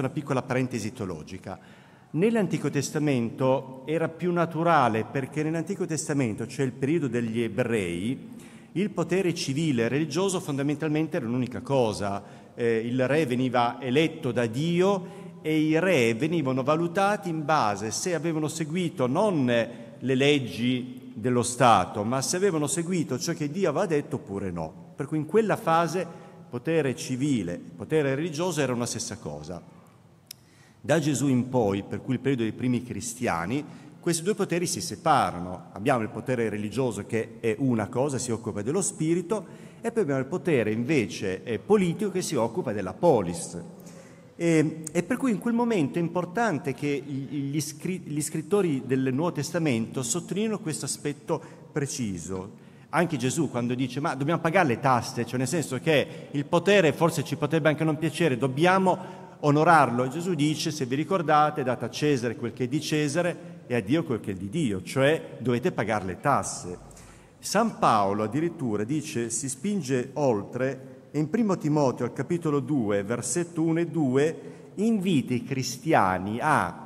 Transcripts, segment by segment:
una piccola parentesi teologica. Nell'Antico Testamento era più naturale perché nell'Antico Testamento, cioè il periodo degli ebrei, il potere civile e religioso fondamentalmente era un'unica cosa. Eh, il re veniva eletto da Dio e i re venivano valutati in base se avevano seguito non le leggi dello Stato, ma se avevano seguito ciò che Dio aveva detto oppure no. Per cui in quella fase potere civile e potere religioso era una stessa cosa. Da Gesù in poi, per cui il periodo dei primi cristiani, questi due poteri si separano. Abbiamo il potere religioso che è una cosa, si occupa dello spirito, e poi abbiamo il potere invece eh, politico che si occupa della polis. E, e per cui in quel momento è importante che gli, scri- gli scrittori del Nuovo Testamento sottolineino questo aspetto preciso. Anche Gesù quando dice ma dobbiamo pagare le tasse, cioè nel senso che il potere forse ci potrebbe anche non piacere, dobbiamo onorarlo. Gesù dice, se vi ricordate, date a Cesare quel che è di Cesare e a Dio quel che è di Dio, cioè dovete pagare le tasse. San Paolo addirittura dice, si spinge oltre e in 1 Timoteo al capitolo 2, versetto 1 e 2, invita i cristiani a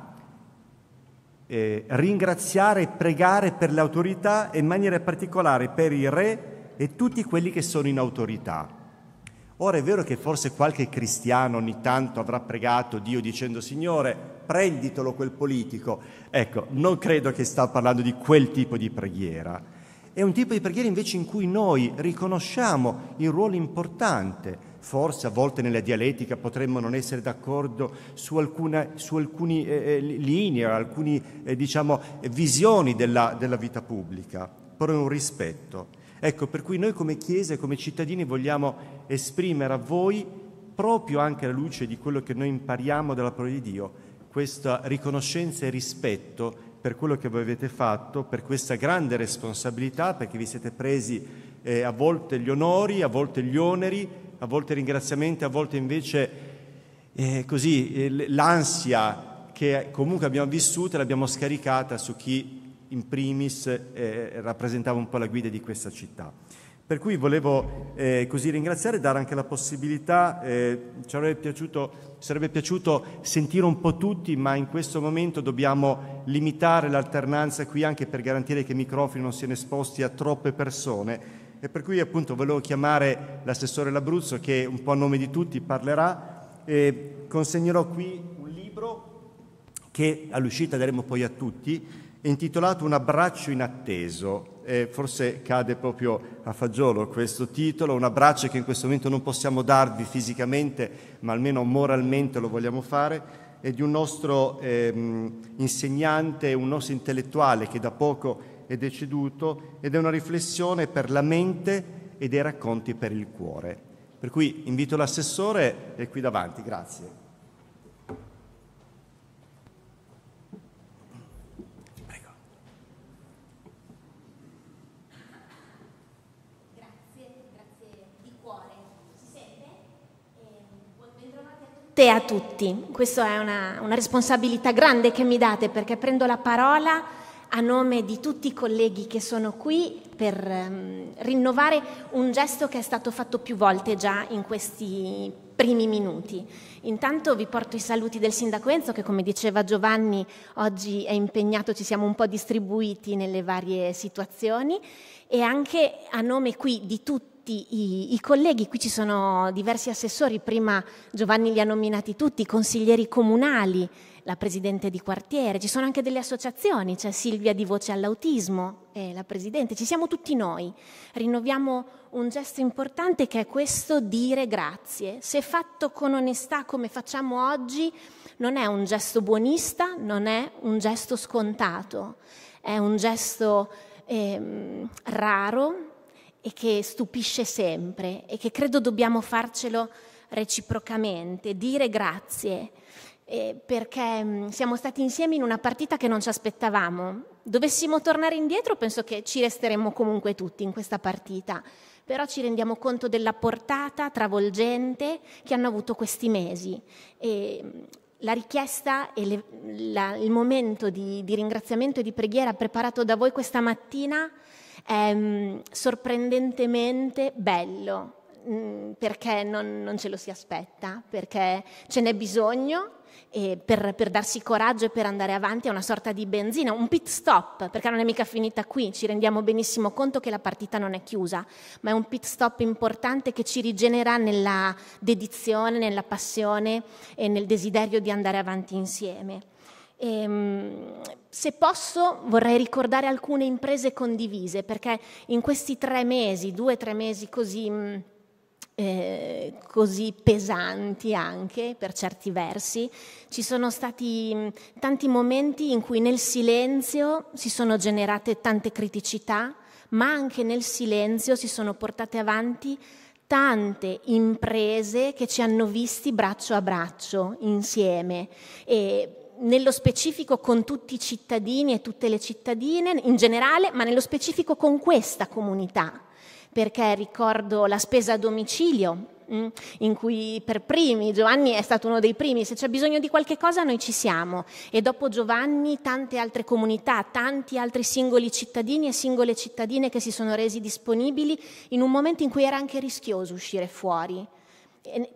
eh, ringraziare e pregare per le autorità e in maniera particolare per il re e tutti quelli che sono in autorità. Ora è vero che forse qualche cristiano ogni tanto avrà pregato Dio dicendo Signore, prenditelo quel politico. Ecco, non credo che sta parlando di quel tipo di preghiera. È un tipo di preghiera invece in cui noi riconosciamo il ruolo importante. Forse a volte nella dialettica potremmo non essere d'accordo su, alcune eh, eh linee, alcune eh, diciamo, visioni della, della vita pubblica, però è un rispetto. Ecco, per cui noi come Chiesa e come cittadini vogliamo esprimere a voi, proprio anche alla luce di quello che noi impariamo dalla parola di Dio, questa riconoscenza e rispetto per quello che voi avete fatto, per questa grande responsabilità, perché vi siete presi eh, a volte gli onori, a volte gli oneri, a volte i ringraziamenti, a volte invece eh, così, eh, l'ansia che comunque abbiamo vissuto e l'abbiamo scaricata su chi in primis eh, rappresentava un po' la guida di questa città. Per cui volevo eh, così ringraziare e dare anche la possibilità, eh, ci sarebbe piaciuto, sarebbe piaciuto sentire un po' tutti, ma in questo momento dobbiamo limitare l'alternanza qui anche per garantire che i microfoni non siano esposti a troppe persone. E per cui appunto volevo chiamare l'assessore Labruzzo che un po' a nome di tutti parlerà e consegnerò qui un libro che all'uscita daremo poi a tutti intitolato Un abbraccio inatteso. E forse cade proprio a fagiolo questo titolo, un abbraccio che in questo momento non possiamo darvi fisicamente, ma almeno moralmente lo vogliamo fare, è di un nostro ehm, insegnante, un nostro intellettuale che da poco è deceduto, ed è una riflessione per la mente e dei racconti per il cuore. Per cui invito l'assessore, è qui davanti, grazie. te a tutti. Questa è una, una responsabilità grande che mi date perché prendo la parola a nome di tutti i colleghi che sono qui per um, rinnovare un gesto che è stato fatto più volte già in questi primi minuti. Intanto vi porto i saluti del sindaco Enzo che come diceva Giovanni oggi è impegnato, ci siamo un po' distribuiti nelle varie situazioni e anche a nome qui di tutti tutti i, i, colleghi, qui ci sono diversi assessori, prima Giovanni li ha nominati tutti, i consiglieri comunali, la presidente di quartiere, ci sono anche delle associazioni, c'è Silvia di Voce all'Autismo, eh, la presidente, ci siamo tutti noi, rinnoviamo un gesto importante che è questo dire grazie. Se fatto con onestà come facciamo oggi, non è un gesto buonista, non è un gesto scontato, è un gesto eh, raro, e che stupisce sempre e che credo dobbiamo farcelo reciprocamente, dire grazie, eh, perché mm, siamo stati insieme in una partita che non ci aspettavamo. Dovessimo tornare indietro, penso che ci resteremmo comunque tutti in questa partita, però ci rendiamo conto della portata travolgente che hanno avuto questi mesi. E, mm, la richiesta e le, la, il momento di, di ringraziamento e di preghiera preparato da voi questa mattina è ehm, sorprendentemente bello mm, perché non, non, ce lo si aspetta, perché ce n'è bisogno per, per, darsi coraggio e per andare avanti è una sorta di benzina, un pit stop, perché non è mica finita qui, ci rendiamo benissimo conto che la partita non è chiusa, ma è un pit stop importante che ci rigenera nella dedizione, nella passione e nel desiderio di andare avanti insieme. E, ehm, se posso vorrei ricordare alcune imprese condivise perché in questi tre mesi, due o tre mesi così, mm, eh, così pesanti anche per certi versi, ci sono stati mm, tanti momenti in cui nel silenzio si sono generate tante criticità, ma anche nel silenzio si sono portate avanti tante imprese che ci hanno visti braccio a braccio insieme. E, nello specifico con tutti i cittadini e tutte le cittadine in generale, ma nello specifico con questa comunità, perché ricordo la spesa a domicilio mm, in cui per primi Giovanni è stato uno dei primi, se c'è bisogno di qualche cosa noi ci siamo e dopo Giovanni tante altre comunità, tanti altri singoli cittadini e singole cittadine che si sono resi disponibili in un momento in cui era anche rischioso uscire fuori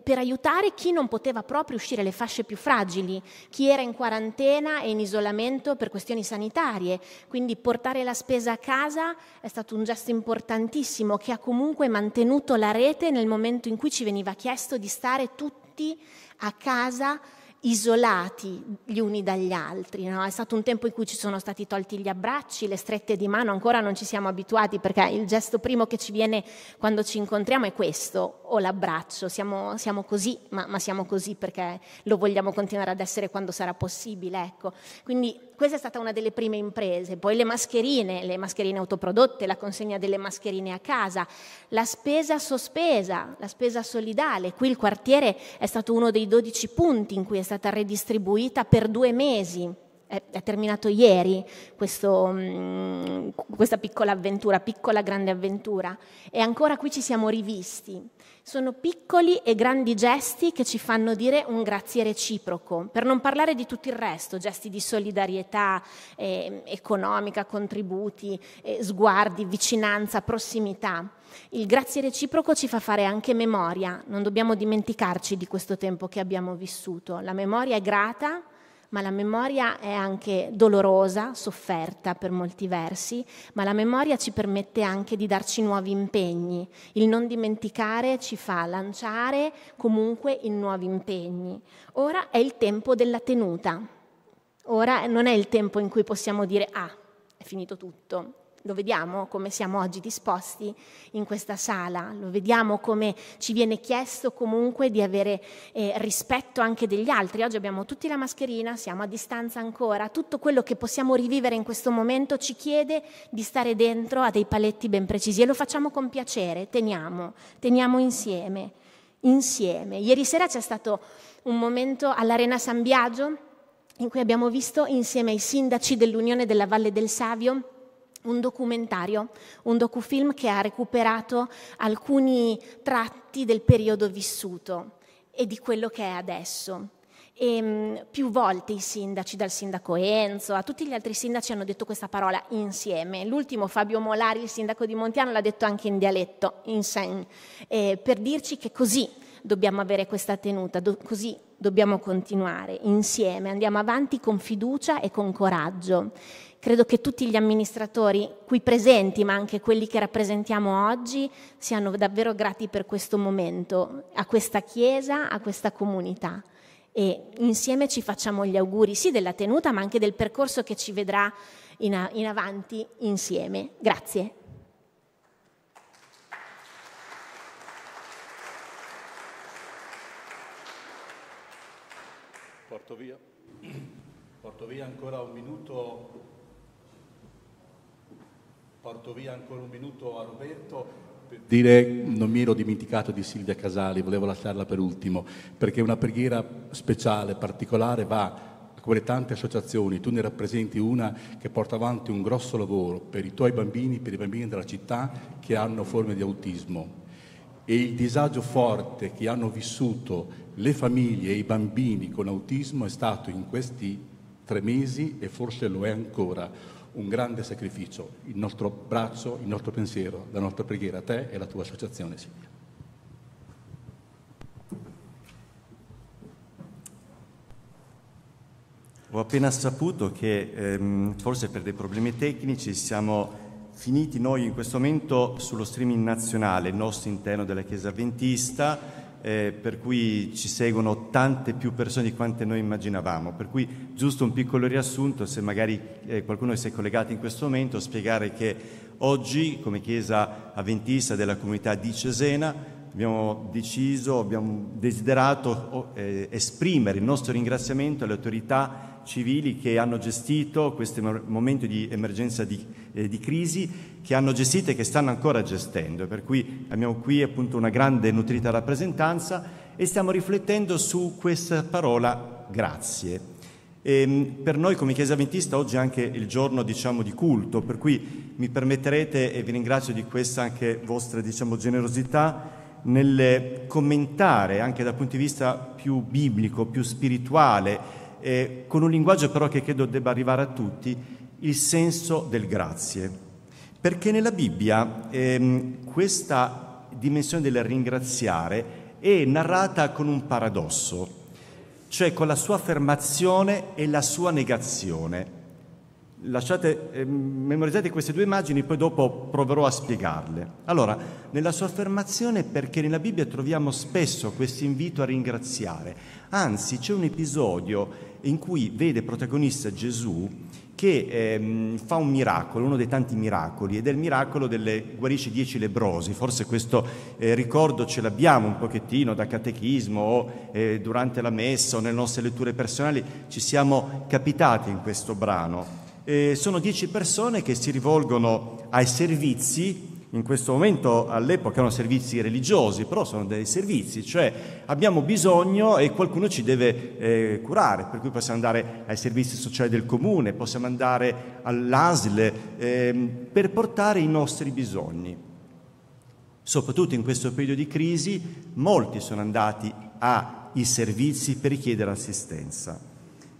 per aiutare chi non poteva proprio uscire, le fasce più fragili, chi era in quarantena e in isolamento per questioni sanitarie. Quindi portare la spesa a casa è stato un gesto importantissimo che ha comunque mantenuto la rete nel momento in cui ci veniva chiesto di stare tutti a casa isolati gli uni dagli altri. No? È stato un tempo in cui ci sono stati tolti gli abbracci, le strette di mano, ancora non ci siamo abituati perché il gesto primo che ci viene quando ci incontriamo è questo, o l'abbraccio. Siamo, siamo così, ma, ma, siamo così perché lo vogliamo continuare ad essere quando sarà possibile. Ecco. Quindi questa è stata una delle prime imprese, poi le mascherine, le mascherine autoprodotte, la consegna delle mascherine a casa, la spesa sospesa, la spesa solidale. Qui il quartiere è stato uno dei 12 punti in cui è stata redistribuita per due mesi è, terminato ieri questo, mm, questa piccola avventura, piccola grande avventura, e ancora qui ci siamo rivisti. Sono piccoli e grandi gesti che ci fanno dire un grazie reciproco, per non parlare di tutto il resto, gesti di solidarietà eh, economica, contributi, eh, sguardi, vicinanza, prossimità. Il grazie reciproco ci fa fare anche memoria, non dobbiamo dimenticarci di questo tempo che abbiamo vissuto. La memoria è grata ma la memoria è anche dolorosa, sofferta per molti versi, ma la memoria ci permette anche di darci nuovi impegni. Il non dimenticare ci fa lanciare comunque in nuovi impegni. Ora è il tempo della tenuta. Ora non è il tempo in cui possiamo dire ah, è finito tutto, lo vediamo come siamo oggi disposti in questa sala, lo vediamo come ci viene chiesto comunque di avere eh, rispetto anche degli altri. Oggi abbiamo tutti la mascherina, siamo a distanza ancora, tutto quello che possiamo rivivere in questo momento ci chiede di stare dentro a dei paletti ben precisi e lo facciamo con piacere, teniamo, teniamo insieme, insieme. Ieri sera c'è stato un momento all'Arena San Biagio in cui abbiamo visto insieme ai sindaci dell'Unione della Valle del Savio un documentario, un docufilm che ha recuperato alcuni tratti del periodo vissuto e di quello che è adesso. E, ehm, più volte i sindaci, dal sindaco Enzo a tutti gli altri sindaci, hanno detto questa parola insieme. L'ultimo, Fabio Molari, il sindaco di Montiano, l'ha detto anche in dialetto, insen, eh, per dirci che così dobbiamo avere questa tenuta, do, così dobbiamo continuare insieme, andiamo avanti con fiducia e con coraggio. Credo che tutti gli amministratori qui presenti, ma anche quelli che rappresentiamo oggi, siano davvero grati per questo momento, a questa Chiesa, a questa comunità e insieme ci facciamo gli auguri sì della tenuta ma anche del percorso che ci vedrà in, in avanti insieme. Grazie. porto via, porto via ancora un minuto, porto via ancora un minuto a Roberto per dire non mi ero dimenticato di Silvia Casali, volevo lasciarla per ultimo, perché una preghiera speciale, particolare va a quelle tante associazioni, tu ne rappresenti una che porta avanti un grosso lavoro per i tuoi bambini, per i bambini della città che hanno forme di autismo. E il disagio forte che hanno vissuto le famiglie e i bambini con autismo è stato in questi tre mesi e forse lo è ancora un grande sacrificio. Il nostro braccio, il nostro pensiero, la nostra preghiera a te e alla tua associazione Silvia. Ho appena saputo che ehm, forse per dei problemi tecnici siamo finiti noi in questo momento sullo streaming nazionale, il nostro interno della Chiesa Adventista eh, per cui ci seguono tante più persone di quante noi immaginavamo. Per cui giusto un piccolo riassunto, se magari eh, qualcuno si è collegato in questo momento, spiegare che oggi come Chiesa Aventista della comunità di Cesena abbiamo deciso, abbiamo desiderato oh, eh, esprimere il nostro ringraziamento alle autorità civili che hanno gestito questo momento di emergenza di, eh, di, crisi, che hanno gestito e che stanno ancora gestendo. Per cui abbiamo qui appunto una grande e nutrita rappresentanza e stiamo riflettendo su questa parola grazie. E ehm, per noi come Chiesa Ventista oggi è anche il giorno diciamo, di culto, per cui mi permetterete e vi ringrazio di questa anche vostra diciamo, generosità nel commentare anche dal punto di vista più biblico, più spirituale, eh, con un linguaggio però che credo debba arrivare a tutti, il senso del grazie. Perché nella Bibbia ehm, questa dimensione del ringraziare è narrata con un paradosso, cioè con la sua affermazione e la sua negazione. Lasciate, eh, memorizzate queste due immagini, poi dopo proverò a spiegarle. Allora, nella sua affermazione, perché nella Bibbia troviamo spesso questo invito a ringraziare, anzi c'è un episodio in cui vede protagonista Gesù che eh, fa un miracolo, uno dei tanti miracoli, ed è il miracolo delle guarisce dieci lebrosi. Forse questo eh, ricordo ce l'abbiamo un pochettino da catechismo o eh, durante la messa o nelle nostre letture personali, ci siamo capitati in questo brano eh, sono dieci persone che si rivolgono ai servizi, in questo momento all'epoca erano servizi religiosi, però sono dei servizi, cioè abbiamo bisogno e qualcuno ci deve eh, curare, per cui possiamo andare ai servizi sociali del comune, possiamo andare all'ASL eh, per portare i nostri bisogni. Soprattutto in questo periodo di crisi molti sono andati ai servizi per richiedere assistenza.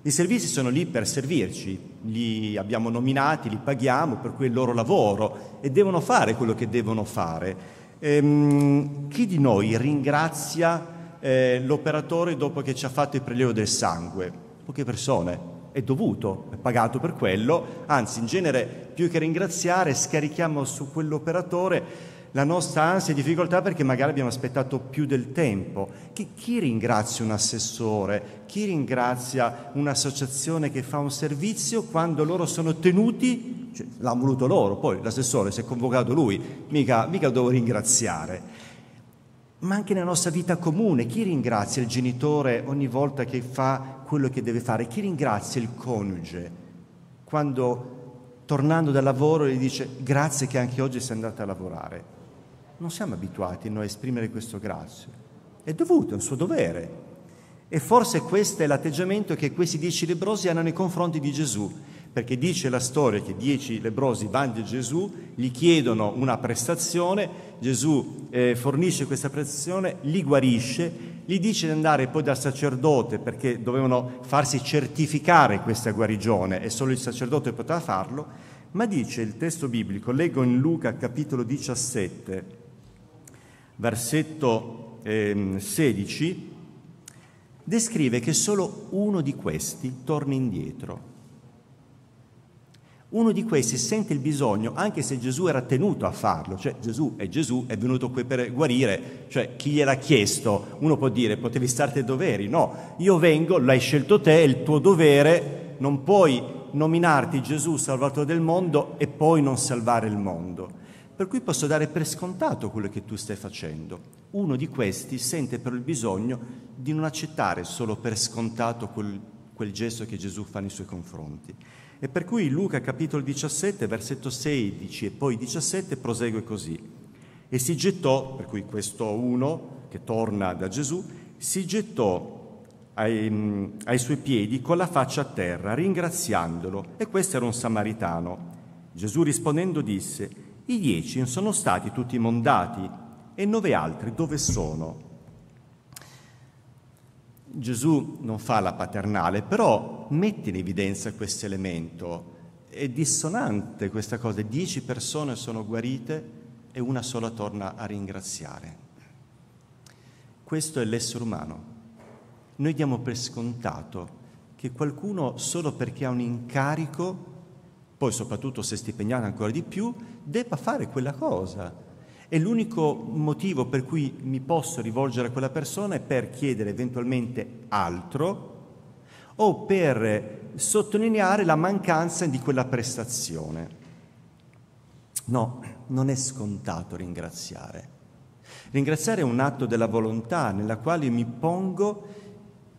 I servizi sono lì per servirci, li abbiamo nominati, li paghiamo per quel loro lavoro e devono fare quello che devono fare. Ehm, chi di noi ringrazia eh, l'operatore dopo che ci ha fatto il prelievo del sangue? Poche persone. È dovuto, è pagato per quello, anzi in genere più che ringraziare scarichiamo su quell'operatore la nostra ansia e difficoltà perché magari abbiamo aspettato più del tempo. Chi, chi ringrazia un assessore? Chi ringrazia un'associazione che fa un servizio quando loro sono tenuti? Cioè, l'hanno voluto loro, poi l'assessore si è convocato lui, mica, mica lo devo ringraziare. Ma anche nella nostra vita comune, chi ringrazia il genitore ogni volta che fa quello che deve fare? Chi ringrazia il coniuge quando tornando dal lavoro gli dice grazie che anche oggi sei andata a lavorare non siamo abituati noi a esprimere questo grazie. È dovuto, è un suo dovere. E forse questo è l'atteggiamento che questi dieci lebrosi hanno nei confronti di Gesù, perché dice la storia che dieci lebrosi vanno di Gesù, gli chiedono una prestazione, Gesù eh, fornisce questa prestazione, li guarisce, gli dice di andare poi dal sacerdote perché dovevano farsi certificare questa guarigione e solo il sacerdote poteva farlo, ma dice il testo biblico, leggo in Luca capitolo 17, versetto eh, 16, descrive che solo uno di questi torna indietro. Uno di questi sente il bisogno, anche se Gesù era tenuto a farlo, cioè Gesù è Gesù, è venuto qui per guarire, cioè chi gliel'ha chiesto? Uno può dire potevi starti ai doveri, no, io vengo, l'hai scelto te, è il tuo dovere, non puoi nominarti Gesù salvatore del mondo e poi non salvare il mondo per cui posso dare per scontato quello che tu stai facendo. Uno di questi sente però il bisogno di non accettare solo per scontato quel, quel gesto che Gesù fa nei suoi confronti. E per cui Luca capitolo 17, versetto 16 e poi 17 prosegue così. E si gettò, per cui questo uno che torna da Gesù, si gettò ai, ai suoi piedi con la faccia a terra, ringraziandolo. E questo era un samaritano. Gesù rispondendo disse, i dieci sono stati tutti mondati e nove altri dove sono? Gesù non fa la paternale, però mette in evidenza questo elemento. È dissonante questa cosa, dieci persone sono guarite e una sola torna a ringraziare. Questo è l'essere umano. Noi diamo per scontato che qualcuno, solo perché ha un incarico, poi soprattutto se stipendiata ancora di più, debba fare quella cosa. E l'unico motivo per cui mi posso rivolgere a quella persona è per chiedere eventualmente altro o per sottolineare la mancanza di quella prestazione. No, non è scontato ringraziare. Ringraziare è un atto della volontà nella quale mi pongo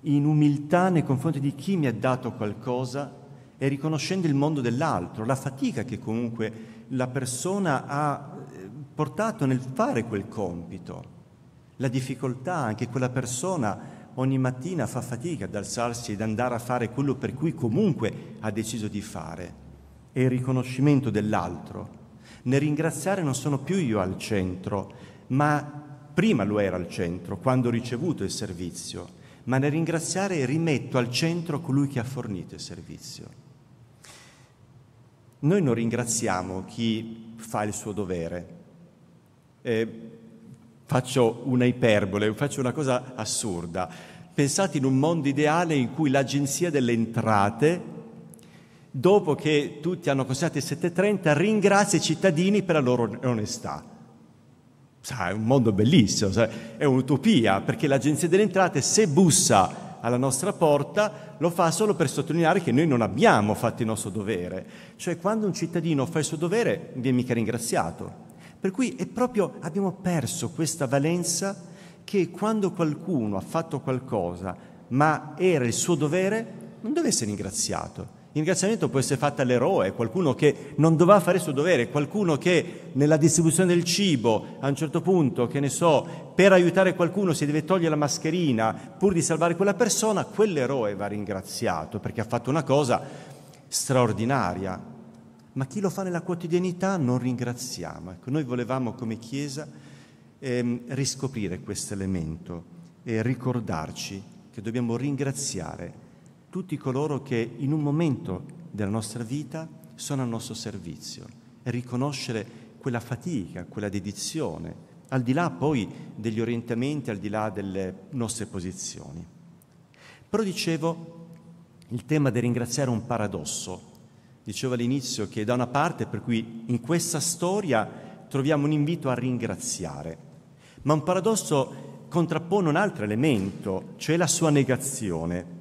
in umiltà nei confronti di chi mi ha dato qualcosa e riconoscendo il mondo dell'altro, la fatica che comunque la persona ha eh, portato nel fare quel compito, la difficoltà anche quella persona ogni mattina fa fatica ad alzarsi ed andare a fare quello per cui comunque ha deciso di fare. È il riconoscimento dell'altro. Nel ringraziare non sono più io al centro, ma prima lo era al centro, quando ho ricevuto il servizio, ma nel ringraziare rimetto al centro colui che ha fornito il servizio noi non ringraziamo chi fa il suo dovere. Eh, faccio una iperbole, faccio una cosa assurda. Pensate in un mondo ideale in cui l'agenzia delle entrate, dopo che tutti hanno consegnato il 730, ringrazia i cittadini per la loro onestà. Sa, è un mondo bellissimo, sa, è un'utopia, perché l'agenzia delle entrate se bussa alla nostra porta, lo fa solo per sottolineare che noi non abbiamo fatto il nostro dovere. Cioè quando un cittadino fa il suo dovere viene mica ringraziato. Per cui è proprio abbiamo perso questa valenza che quando qualcuno ha fatto qualcosa ma era il suo dovere non deve essere ringraziato, il ringraziamento può essere fatto all'eroe, qualcuno che non doveva fare il suo dovere, qualcuno che nella distribuzione del cibo, a un certo punto, che ne so, per aiutare qualcuno si deve togliere la mascherina pur di salvare quella persona, quell'eroe va ringraziato perché ha fatto una cosa straordinaria. Ma chi lo fa nella quotidianità non ringraziamo. Ecco, noi volevamo come Chiesa ehm, riscoprire questo elemento e ricordarci che dobbiamo ringraziare tutti coloro che in un momento della nostra vita sono al nostro servizio e riconoscere quella fatica, quella dedizione, al di là poi degli orientamenti, al di là delle nostre posizioni. Però dicevo, il tema del ringraziare è un paradosso. Dicevo all'inizio che da una parte, per cui in questa storia troviamo un invito a ringraziare, ma un paradosso contrappone un altro elemento, cioè la sua negazione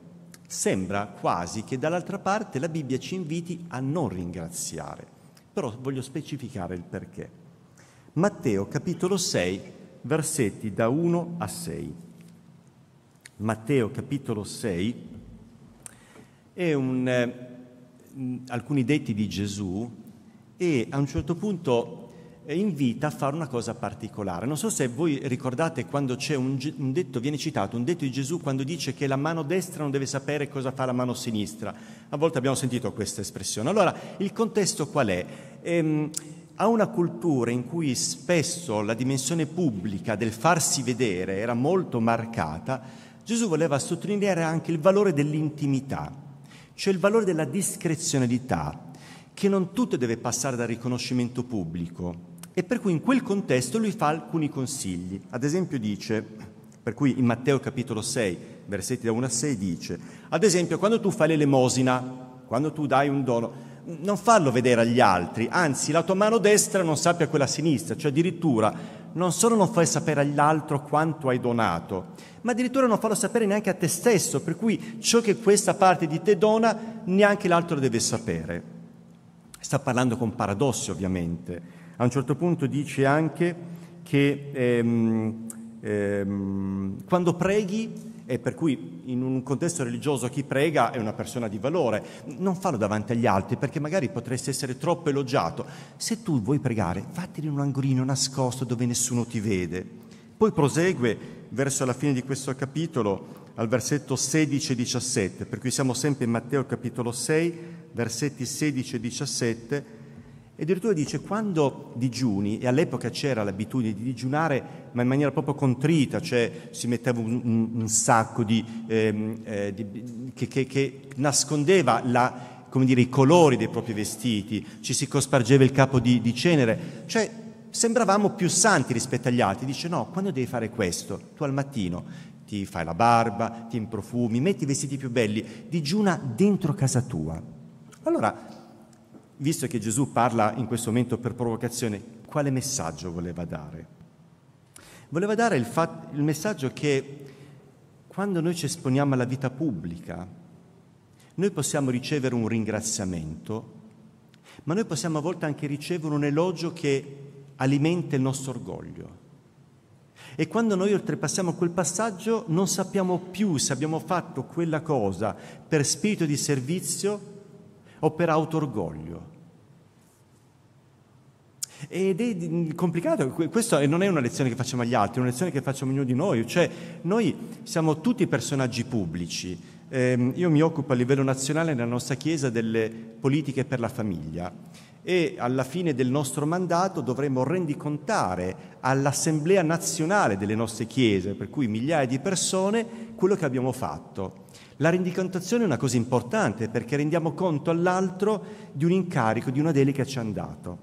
sembra quasi che dall'altra parte la Bibbia ci inviti a non ringraziare, però voglio specificare il perché. Matteo capitolo 6, versetti da 1 a 6. Matteo capitolo 6 è un, eh, alcuni detti di Gesù e a un certo punto invita a fare una cosa particolare. Non so se voi ricordate quando c'è un, un, detto, viene citato un detto di Gesù quando dice che la mano destra non deve sapere cosa fa la mano sinistra. A volte abbiamo sentito questa espressione. Allora, il contesto qual è? Ehm, a una cultura in cui spesso la dimensione pubblica del farsi vedere era molto marcata, Gesù voleva sottolineare anche il valore dell'intimità, cioè il valore della discrezionalità, che non tutto deve passare dal riconoscimento pubblico e per cui in quel contesto lui fa alcuni consigli. Ad esempio dice, per cui in Matteo capitolo 6, versetti da 1 a 6 dice, ad esempio quando tu fai l'elemosina, quando tu dai un dono, non farlo vedere agli altri, anzi la tua mano destra non sappia quella sinistra, cioè addirittura non solo non fai sapere all'altro quanto hai donato, ma addirittura non farlo sapere neanche a te stesso, per cui ciò che questa parte di te dona neanche l'altro deve sapere sta parlando con paradossi ovviamente. A un certo punto dice anche che ehm, ehm, quando preghi e per cui in un contesto religioso chi prega è una persona di valore. Non farlo davanti agli altri perché magari potresti essere troppo elogiato. Se tu vuoi pregare, fatelo in un angolino nascosto dove nessuno ti vede. Poi prosegue verso la fine di questo capitolo al versetto 16 e 17, per cui siamo sempre in Matteo capitolo 6, versetti 16 e 17, e addirittura dice quando digiuni, e all'epoca c'era l'abitudine di digiunare, ma in maniera proprio contrita, cioè si metteva un, un sacco di, eh, eh, di, che, che, che nascondeva la, come dire, i colori dei propri vestiti, ci si cospargeva il capo di, di, cenere, cioè sembravamo più santi rispetto agli altri. Dice no, quando devi fare questo, tu al mattino ti fai la barba, ti improfumi, metti i vestiti più belli, digiuna dentro casa tua. Allora, visto che Gesù parla in questo momento per provocazione, quale messaggio voleva dare? Voleva dare il, fat- il messaggio che quando noi ci esponiamo alla vita pubblica, noi possiamo ricevere un ringraziamento, ma noi possiamo a volte anche ricevere un elogio che alimenta il nostro orgoglio. E quando noi oltrepassiamo quel passaggio non sappiamo più se abbiamo fatto quella cosa per spirito di servizio o per autorgoglio. Ed è complicato, questa non è una lezione che facciamo agli altri, è una lezione che facciamo ognuno di noi, cioè noi siamo tutti personaggi pubblici. Eh, io mi occupo a livello nazionale nella nostra Chiesa delle politiche per la famiglia e alla fine del nostro mandato dovremo rendicontare all'Assemblea nazionale delle nostre Chiese, per cui migliaia di persone, quello che abbiamo fatto. La rendicontazione è una cosa importante perché rendiamo conto all'altro di un incarico, di una delega ci hanno dato.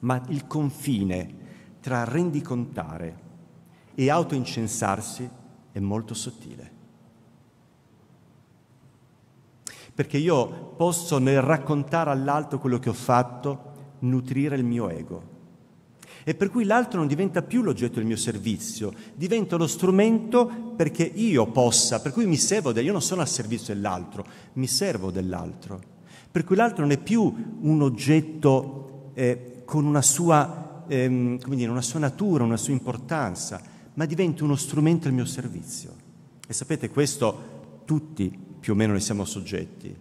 Ma il confine tra rendicontare e autoincensarsi è molto sottile. Perché io posso nel raccontare all'altro quello che ho fatto nutrire il mio ego e per cui l'altro non diventa più l'oggetto del mio servizio, diventa lo strumento perché io possa, per cui mi servo, del, io non sono al servizio dell'altro, mi servo dell'altro, per cui l'altro non è più un oggetto eh, con una sua, ehm, dire, una sua natura, una sua importanza, ma diventa uno strumento del mio servizio. E sapete, questo tutti più o meno ne siamo soggetti.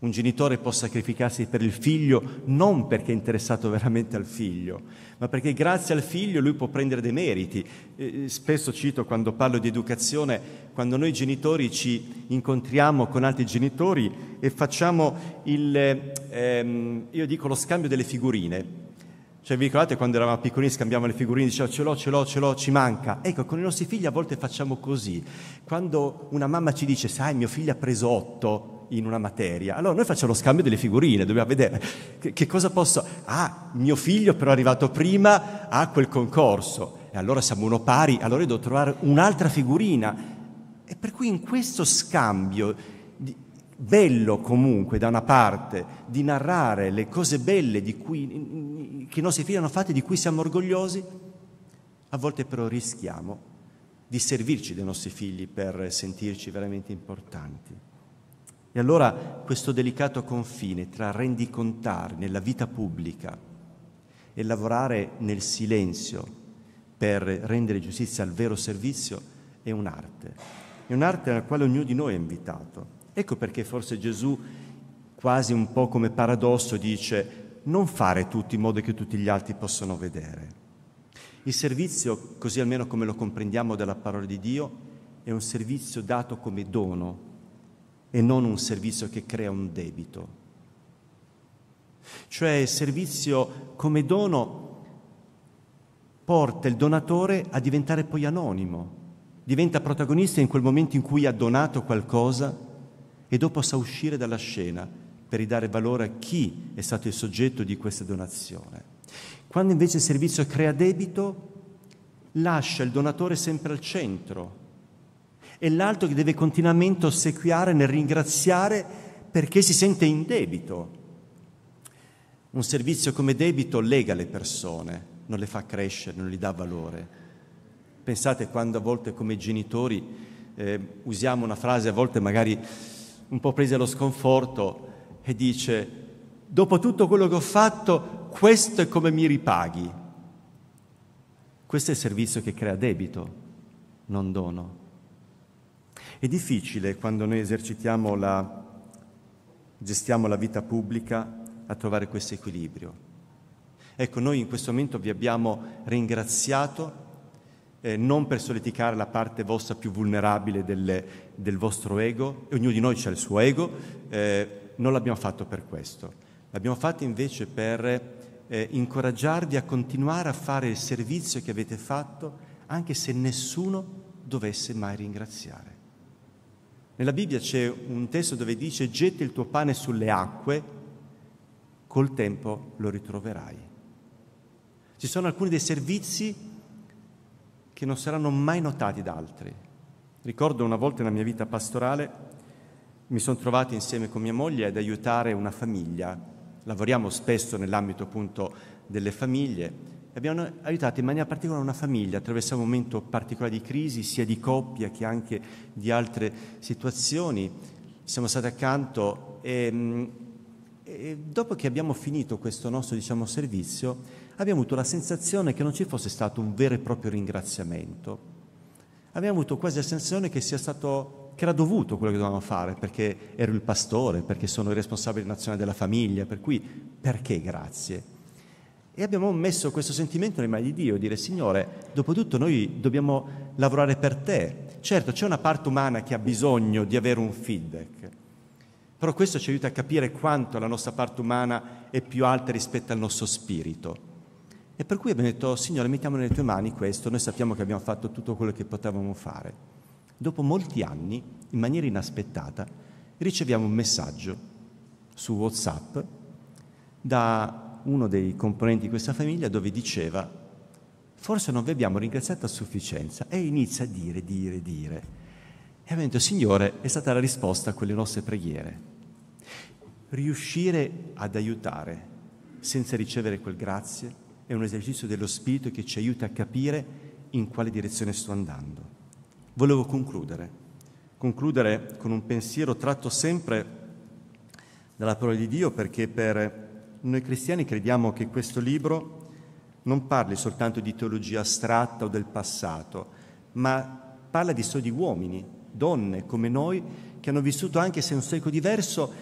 Un genitore può sacrificarsi per il figlio non perché è interessato veramente al figlio, ma perché grazie al figlio lui può prendere dei meriti. Eh, spesso cito quando parlo di educazione, quando noi genitori ci incontriamo con altri genitori e facciamo il, ehm, io dico lo scambio delle figurine. Cioè vi ricordate quando eravamo piccolini scambiamo le figurine, dicevamo ce l'ho, ce l'ho, ce l'ho, ci manca. Ecco, con i nostri figli a volte facciamo così. Quando una mamma ci dice, sai, mio figlio ha preso otto, in una materia. Allora noi facciamo lo scambio delle figurine, dobbiamo vedere che, che cosa posso... Ah, mio figlio però è arrivato prima a quel concorso, e allora siamo uno pari, allora io devo trovare un'altra figurina. E per cui in questo scambio, di, bello comunque da una parte, di narrare le cose belle cui, che i nostri figli hanno fatto e di cui siamo orgogliosi, a volte però rischiamo di servirci dei nostri figli per sentirci veramente importanti. E allora questo delicato confine tra rendicontare nella vita pubblica e lavorare nel silenzio per rendere giustizia al vero servizio è un'arte, è un'arte alla quale ognuno di noi è invitato. Ecco perché forse Gesù, quasi un po' come paradosso, dice non fare tutto in modo che tutti gli altri possano vedere. Il servizio, così almeno come lo comprendiamo dalla parola di Dio, è un servizio dato come dono e non un servizio che crea un debito. Cioè il servizio come dono porta il donatore a diventare poi anonimo, diventa protagonista in quel momento in cui ha donato qualcosa e dopo sa uscire dalla scena per ridare valore a chi è stato il soggetto di questa donazione. Quando invece il servizio crea debito, lascia il donatore sempre al centro e l'altro che deve continuamente ossequiare nel ringraziare perché si sente in debito. Un servizio come debito lega le persone, non le fa crescere, non gli dà valore. Pensate quando a volte come genitori eh, usiamo una frase, a volte magari un po' presa allo sconforto, e dice, dopo tutto quello che ho fatto, questo è come mi ripaghi. Questo è il servizio che crea debito, non dono. È difficile quando noi esercitiamo la, gestiamo la vita pubblica a trovare questo equilibrio. Ecco, noi in questo momento vi abbiamo ringraziato eh, non per soliticare la parte vostra più vulnerabile del, del vostro ego, ognuno di noi ha il suo ego, eh, non l'abbiamo fatto per questo, l'abbiamo fatto invece per eh, incoraggiarvi a continuare a fare il servizio che avete fatto anche se nessuno dovesse mai ringraziare. Nella Bibbia c'è un testo dove dice getti il tuo pane sulle acque, col tempo lo ritroverai. Ci sono alcuni dei servizi che non saranno mai notati da altri. Ricordo una volta nella mia vita pastorale mi sono trovato insieme con mia moglie ad aiutare una famiglia. Lavoriamo spesso nell'ambito appunto delle famiglie abbiamo aiutato in maniera particolare una famiglia, attraversa un momento particolare di crisi, sia di coppia che anche di altre situazioni. Siamo stati accanto e, mm, e dopo che abbiamo finito questo nostro diciamo, servizio abbiamo avuto la sensazione che non ci fosse stato un vero e proprio ringraziamento. Abbiamo avuto quasi la sensazione che sia stato che era dovuto quello che dovevamo fare, perché ero il pastore, perché sono il responsabile nazionale della famiglia, per cui perché grazie? E abbiamo messo questo sentimento nelle mani di Dio, dire Signore, dopo tutto noi dobbiamo lavorare per te. Certo, c'è una parte umana che ha bisogno di avere un feedback, però questo ci aiuta a capire quanto la nostra parte umana è più alta rispetto al nostro spirito. E per cui abbiamo detto, Signore, mettiamo nelle tue mani questo, noi sappiamo che abbiamo fatto tutto quello che potevamo fare. Dopo molti anni, in maniera inaspettata, riceviamo un messaggio su WhatsApp da uno dei componenti di questa famiglia dove diceva forse non vi abbiamo ringraziato a sufficienza e inizia a dire, dire, dire. E abbiamo detto, Signore, è stata la risposta a quelle nostre preghiere. Riuscire ad aiutare senza ricevere quel grazie è un esercizio dello Spirito che ci aiuta a capire in quale direzione sto andando. Volevo concludere, concludere con un pensiero tratto sempre dalla parola di Dio perché per noi cristiani crediamo che questo libro non parli soltanto di teologia astratta o del passato, ma parla di storie uomini, donne come noi, che hanno vissuto, anche se in un secolo diverso,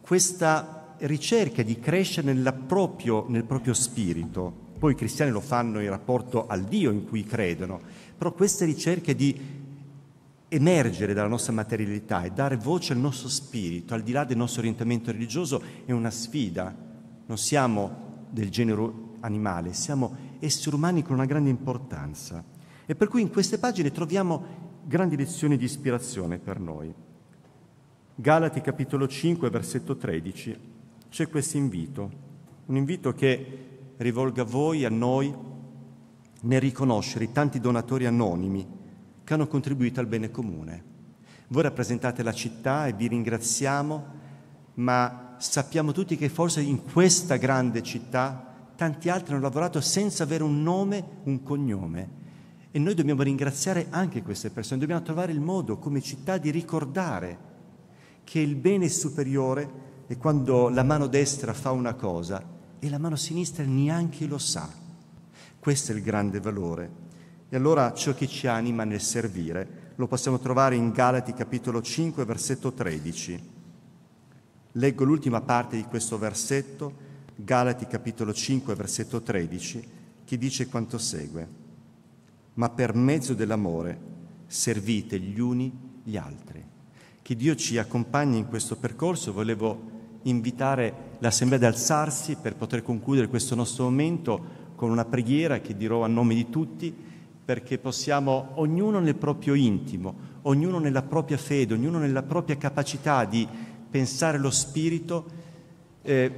questa ricerca di crescere proprio, nel proprio spirito. Poi i cristiani lo fanno in rapporto al Dio in cui credono, però questa ricerca di emergere dalla nostra materialità e dare voce al nostro spirito, al di là del nostro orientamento religioso, è una sfida non siamo del genere animale, siamo esseri umani con una grande importanza. E per cui in queste pagine troviamo grandi lezioni di ispirazione per noi. Galati capitolo 5, versetto 13, c'è questo invito, un invito che rivolga a voi, a noi, nel riconoscere i tanti donatori anonimi che hanno contribuito al bene comune. Voi rappresentate la città e vi ringraziamo, ma sappiamo tutti che forse in questa grande città tanti altri hanno lavorato senza avere un nome, un cognome. E noi dobbiamo ringraziare anche queste persone, dobbiamo trovare il modo come città di ricordare che il bene superiore è quando la mano destra fa una cosa e la mano sinistra neanche lo sa. Questo è il grande valore. E allora ciò che ci anima nel servire lo possiamo trovare in Galati capitolo 5 versetto 13. Leggo l'ultima parte di questo versetto, Galati capitolo 5, versetto 13, che dice quanto segue. Ma per mezzo dell'amore servite gli uni gli altri. Che Dio ci accompagni in questo percorso. Volevo invitare l'Assemblea ad alzarsi per poter concludere questo nostro momento con una preghiera che dirò a nome di tutti perché possiamo, ognuno nel proprio intimo, ognuno nella propria fede, ognuno nella propria capacità di pensare lo spirito, eh,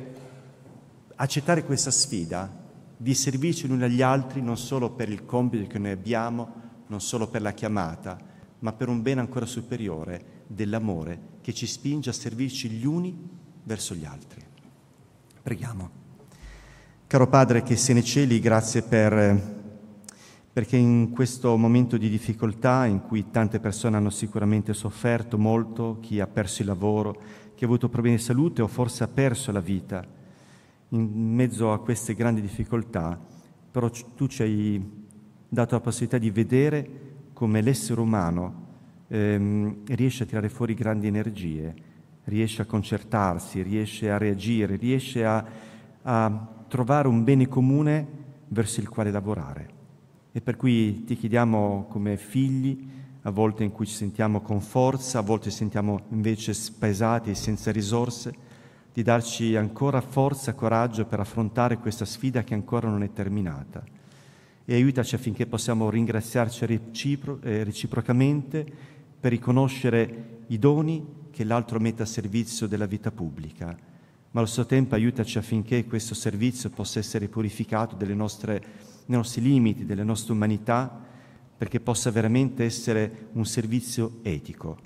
accettare questa sfida di servirci l'uno agli altri non solo per il compito che noi abbiamo, non solo per la chiamata, ma per un bene ancora superiore dell'amore che ci spinge a servirci gli uni verso gli altri. Preghiamo. Caro Padre che se ne cieli, grazie per perché in questo momento di difficoltà in cui tante persone hanno sicuramente sofferto molto, chi ha perso il lavoro, che ha avuto problemi di salute o forse ha perso la vita in mezzo a queste grandi difficoltà, però tu ci hai dato la possibilità di vedere come l'essere umano ehm, riesce a tirare fuori grandi energie, riesce a concertarsi, riesce a reagire, riesce a, a trovare un bene comune verso il quale lavorare. E per cui ti chiediamo come figli, a volte in cui ci sentiamo con forza, a volte ci sentiamo invece spesati e senza risorse, di darci ancora forza, coraggio per affrontare questa sfida che ancora non è terminata. E aiutaci affinché possiamo ringraziarci recipro- eh, reciprocamente per riconoscere i doni che l'altro mette a servizio della vita pubblica, ma allo stesso tempo aiutaci affinché questo servizio possa essere purificato delle nostre, dei nostri limiti, delle nostre umanità, perché possa veramente essere un servizio etico.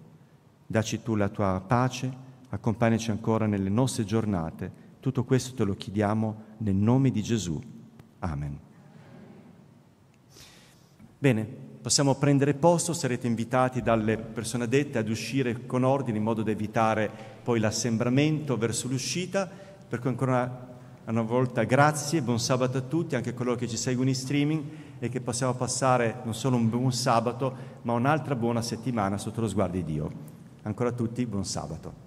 Daci tu la tua pace, accompagnaci ancora nelle nostre giornate. Tutto questo te lo chiediamo nel nome di Gesù. Amen. Bene, possiamo prendere posto, sarete invitati dalle persone dette ad uscire con ordine in modo da evitare poi l'assembramento verso l'uscita. Per cui ancora una, una volta grazie, buon sabato a tutti, anche a coloro che ci seguono in streaming e che possiamo passare non solo un buon sabato, ma un'altra buona settimana sotto lo sguardo di Dio. Ancora a tutti, buon sabato.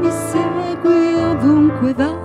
mi segui ovunque vai.